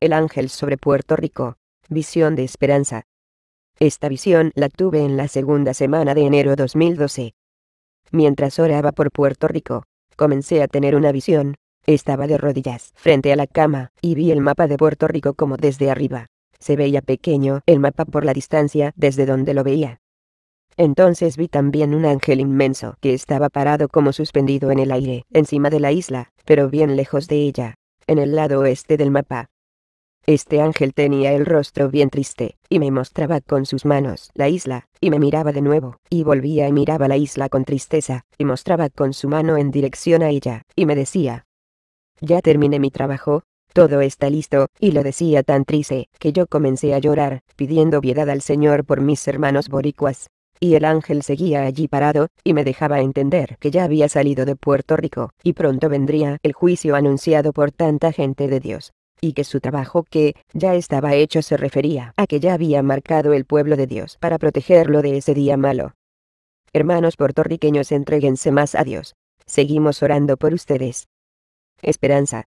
El ángel sobre Puerto Rico. Visión de esperanza. Esta visión la tuve en la segunda semana de enero 2012. Mientras oraba por Puerto Rico, comencé a tener una visión. Estaba de rodillas frente a la cama y vi el mapa de Puerto Rico como desde arriba. Se veía pequeño el mapa por la distancia desde donde lo veía. Entonces vi también un ángel inmenso que estaba parado como suspendido en el aire, encima de la isla, pero bien lejos de ella, en el lado oeste del mapa. Este ángel tenía el rostro bien triste, y me mostraba con sus manos la isla, y me miraba de nuevo, y volvía y miraba la isla con tristeza, y mostraba con su mano en dirección a ella, y me decía, ya terminé mi trabajo, todo está listo, y lo decía tan triste, que yo comencé a llorar, pidiendo piedad al Señor por mis hermanos boricuas. Y el ángel seguía allí parado, y me dejaba entender que ya había salido de Puerto Rico, y pronto vendría el juicio anunciado por tanta gente de Dios y que su trabajo que ya estaba hecho se refería a que ya había marcado el pueblo de Dios para protegerlo de ese día malo. Hermanos puertorriqueños, entréguense más a Dios. Seguimos orando por ustedes. Esperanza.